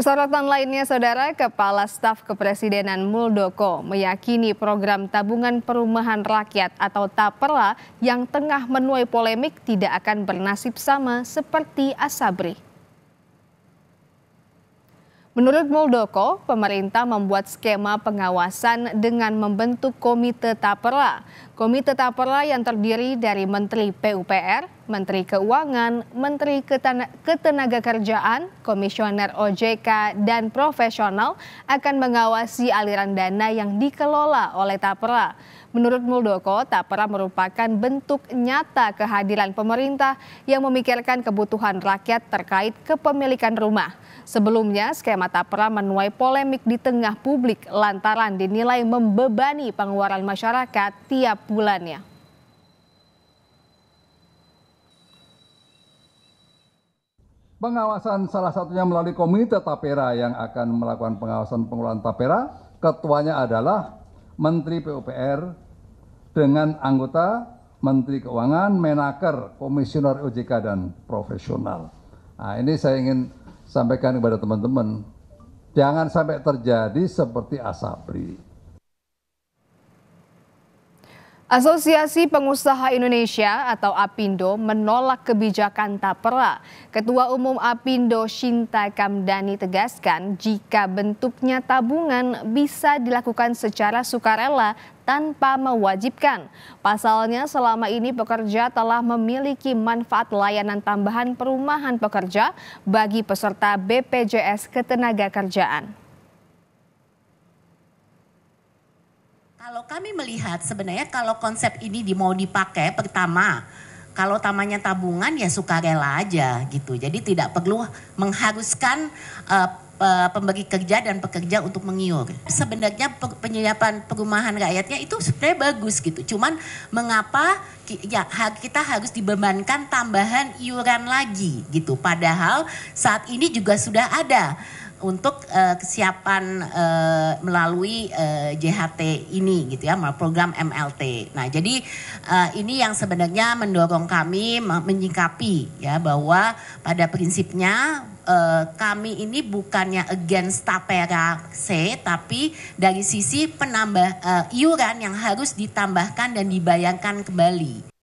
Kesorotan lainnya, Saudara, Kepala Staf Kepresidenan Muldoko meyakini program tabungan perumahan rakyat atau TAPERA yang tengah menuai polemik tidak akan bernasib sama seperti Asabri. Menurut Muldoko, pemerintah membuat skema pengawasan dengan membentuk Komite TAPERA. Komite TAPERA yang terdiri dari Menteri PUPR, Menteri Keuangan, Menteri Ketenagakerjaan, Komisioner OJK, dan profesional akan mengawasi aliran dana yang dikelola oleh Tapera. Menurut Muldoko, Tapera merupakan bentuk nyata kehadiran pemerintah yang memikirkan kebutuhan rakyat terkait kepemilikan rumah. Sebelumnya, skema Tapera menuai polemik di tengah publik lantaran dinilai membebani pengeluaran masyarakat tiap bulannya. pengawasan salah satunya melalui komite tapera yang akan melakukan pengawasan pengelolaan tapera ketuanya adalah menteri PUPR dengan anggota menteri keuangan, menaker, komisioner OJK dan profesional. Nah, ini saya ingin sampaikan kepada teman-teman jangan sampai terjadi seperti Asabri. Asosiasi Pengusaha Indonesia atau APindo menolak kebijakan tapera. Ketua Umum APindo Shinta Kamdani tegaskan jika bentuknya tabungan bisa dilakukan secara sukarela tanpa mewajibkan. Pasalnya selama ini pekerja telah memiliki manfaat layanan tambahan perumahan pekerja bagi peserta BPJS Ketenagakerjaan. Kalau kami melihat sebenarnya kalau konsep ini mau dipakai pertama kalau tamanya tabungan ya suka rela aja gitu. Jadi tidak perlu mengharuskan uh, pemberi kerja dan pekerja untuk mengiur. Sebenarnya penyiapan penyediaan perumahan rakyatnya itu sebenarnya bagus gitu. Cuman mengapa ya kita harus dibebankan tambahan iuran lagi gitu. Padahal saat ini juga sudah ada untuk uh, kesiapan uh, melalui uh, eh, JHT ini gitu ya program MLT. Nah, jadi uh, ini yang sebenarnya mendorong kami menyikapi ya bahwa pada prinsipnya uh, kami ini bukannya against tapera C tapi dari sisi penambah uh, iuran yang harus ditambahkan dan dibayangkan kembali.